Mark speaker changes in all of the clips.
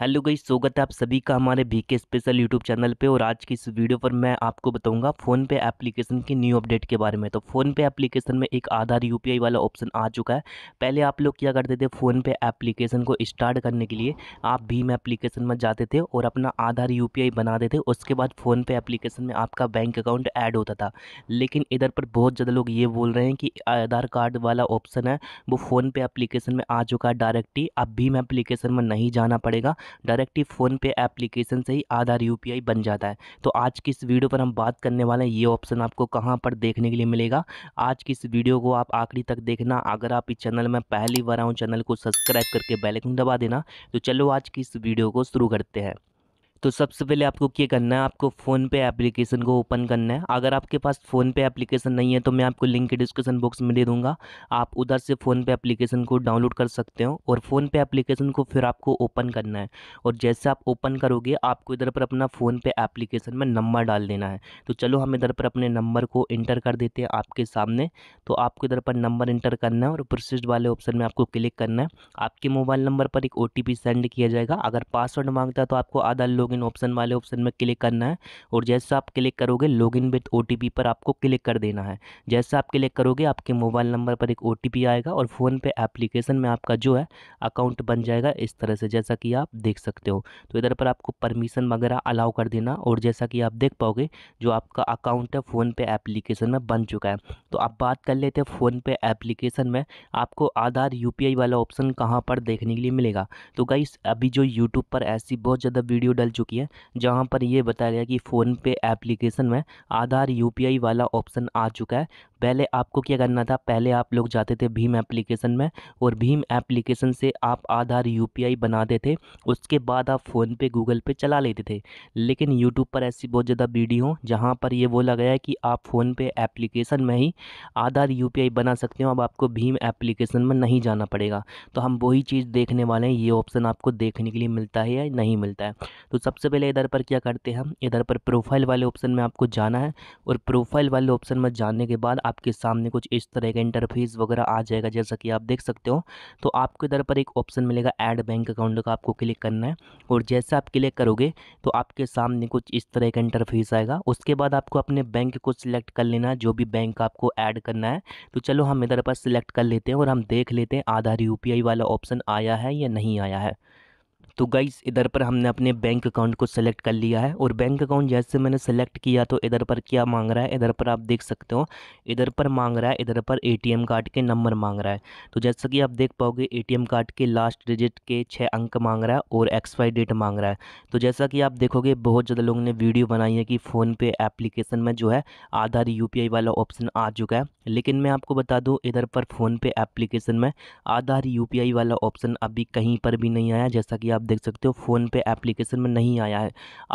Speaker 1: Hello गई स्वागत है आप सभी का हमारे भी के स्पेशल यूट्यूब चैनल पे और आज की इस वीडियो पर मैं आपको बताऊंगा पे एप्लीकेशन की न्यू अपडेट के बारे में तो फ़ोनपे एप्लीकेशन में एक आधार यूपीआई वाला ऑप्शन आ चुका है पहले आप लोग क्या करते थे फ़ोनपे एप्लीकेशन को स्टार्ट करने के लिए आप भीम एप्लीकेशन में जाते थे और अपना आधार यू बनाते थे उसके बाद फ़ोनपे एप्लीकेशन में आपका बैंक अकाउंट ऐड होता था लेकिन इधर पर बहुत ज़्यादा लोग ये बोल रहे हैं कि आधार कार्ड वाला ऑप्शन है वो फ़ोनपे एप्लीकेशन में आ चुका है डायरेक्टली आप भीम एप्लीकेशन में नहीं जाना पड़ेगा डायरेक्ट ही फ़ोनपे एप्लीकेशन से ही आधार यू बन जाता है तो आज की इस वीडियो पर हम बात करने वाले हैं ये ऑप्शन आपको कहाँ पर देखने के लिए मिलेगा आज की इस वीडियो को आप आखिरी तक देखना अगर आप इस चैनल में पहली बार आऊँ चैनल को सब्सक्राइब करके बेलाइकन दबा देना तो चलो आज की इस वीडियो को शुरू करते हैं तो सबसे पहले आपको क्या करना है आपको फ़ोनपे एप्लीकेशन को ओपन करना है अगर आपके पास फ़ोनपे एप्लीकेशन नहीं है तो मैं आपको लिंक डिस्क्रिप्शन बॉक्स में दे दूँगा आप उधर से फ़ोनपे एप्लीकेशन को डाउनलोड कर सकते हो और फ़ोनपे एप्लीकेशन को फिर आपको ओपन करना है और जैसे आप ओपन करोगे आपको इधर पर अपना फ़ोनपे एप्लीकेशन में नंबर डाल देना है तो चलो हम इधर पर अपने नंबर को इंटर कर देते हैं आपके सामने तो आपको इधर पर नंबर इंटर करना है और प्रोसेस्ड वाले ऑप्शन में आपको क्लिक करना है आपके मोबाइल नंबर पर एक ओ सेंड किया जाएगा अगर पासवर्ड मांगता है तो आपको आधा लोग लॉगिन ऑप्शन वाले ऑप्शन में क्लिक करना है और जैसा आप क्लिक करोगे लॉगिन विथ ओ पर आपको क्लिक कर देना है जैसा आप क्लिक करोगे आपके मोबाइल नंबर पर एक ओ आएगा और फ़ोन पे एप्लीकेशन में आपका जो है अकाउंट बन जाएगा इस तरह से जैसा कि आप देख सकते हो तो इधर पर आपको परमिशन वगैरह अलाउ कर देना और जैसा कि आप देख पाओगे जो आपका अकाउंट है फोन पे एप्लीकेशन में बन चुका है तो आप बात कर लेते हैं फोन पे एप्लीकेशन में आपको आधार यू वाला ऑप्शन कहाँ पर देखने के लिए मिलेगा तो गाइस अभी जो यूट्यूब पर ऐसी बहुत ज़्यादा वीडियो डल चुकी है जहां पर यह बताया गया कि फ़ोनपे एप्लीकेशन में आधार यूपीआई वाला ऑप्शन आ चुका है पहले आपको क्या करना था पहले आप लोग जाते थे भीम एप्लीकेशन में और भीम एप्लीकेशन से आप आधार यूपीआई बनाते थे उसके बाद आप फ़ोनपे गूगल पे चला लेते थे लेकिन यूट्यूब पर ऐसी बहुत ज़्यादा वीडियो जहाँ पर ये बोला गया है कि आप फ़ोनपे एप्लीकेशन में ही आधार यू बना सकते हो अब आपको भीम एप्लीकेशन में नहीं जाना पड़ेगा तो हम वही चीज़ देखने वाले हैं ये ऑप्शन आपको देखने के लिए मिलता है या नहीं मिलता है तो सबसे पहले इधर पर क्या करते हैं हम इधर पर प्रोफाइल वाले ऑप्शन में आपको जाना है और प्रोफाइल वाले ऑप्शन में जाने के बाद आपके सामने कुछ इस तरह का इंटरफेस वगैरह आ जाएगा जैसा कि आप देख सकते हो तो आपको इधर पर एक ऑप्शन मिलेगा ऐड बैंक अकाउंट का आपको क्लिक करना है और जैसे आप क्लिक करोगे तो आपके सामने कुछ इस तरह का इंटरफेस आएगा उसके बाद आपको अपने बैंक को सिलेक्ट कर लेना है जो भी बैंक आपको ऐड करना है तो चलो हम इधर पर सिलेक्ट कर लेते हैं और हम देख लेते हैं आधार यू वाला ऑप्शन आया है या नहीं आया है तो गाइस इधर पर हमने अपने बैंक अकाउंट को सेलेक्ट कर लिया है और बैंक अकाउंट जैसे मैंने सेलेक्ट किया तो इधर पर क्या मांग रहा है इधर पर आप देख सकते हो इधर पर मांग रहा है इधर पर एटीएम कार्ड के नंबर मांग रहा है तो जैसा कि आप देख पाओगे एटीएम कार्ड के लास्ट डिजिट के छः अंक मांग रहा है और एक्सपायरी डेट मांग रहा है तो जैसा कि आप देखोगे बहुत ज़्यादा लोगों ने वीडियो बनाई है कि फ़ोनपे एप्लीकेशन में जो है आधार यू वाला ऑप्शन आ चुका है लेकिन मैं आपको बता दूँ इधर पर फ़ोनपे एप्लीकेशन में आधार यू वाला ऑप्शन अभी कहीं पर भी नहीं आया जैसा कि आप देख सकते हो फ़ोनपे एप्लीकेशन में नहीं आया है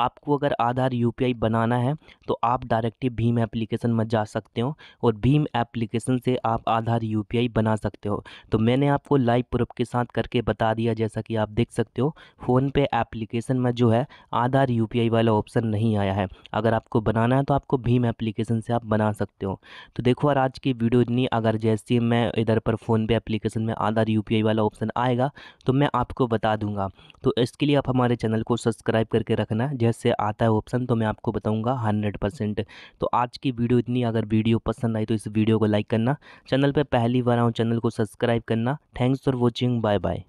Speaker 1: आपको अगर आधार यू बनाना है तो आप डायरेक्टली भीम एप्लीकेशन में जा सकते हो और भीम एप्लीकेशन से आप आधार यू बना सकते हो तो मैंने आपको लाइव प्रूफ के साथ करके बता दिया जैसा कि आप देख सकते हो फ़ोनपे एप्लीकेशन में जो है आधार यू वाला ऑप्शन नहीं आया है अगर आपको बनाना है तो आपको भीम एप्लीकेशन से आप बना सकते हो तो देखो और आज की वीडियो इतनी अगर जैसे मैं इधर पर फ़ोनपे एप्लीकेशन में आधार यू वाला ऑप्शन आएगा तो मैं आपको बता दूंगा तो इसके लिए आप हमारे चैनल को सब्सक्राइब करके रखना जैसे आता है ऑप्शन तो मैं आपको बताऊँगा हंड्रेड परसेंट तो आज की वीडियो इतनी अगर वीडियो पसंद आई तो इस वीडियो को लाइक करना चैनल पर पहली बार आऊँ चैनल को सब्सक्राइब करना thanks for watching bye bye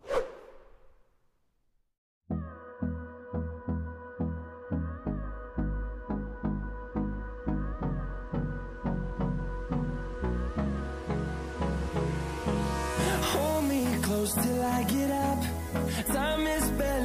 Speaker 1: till I get up. Time is better.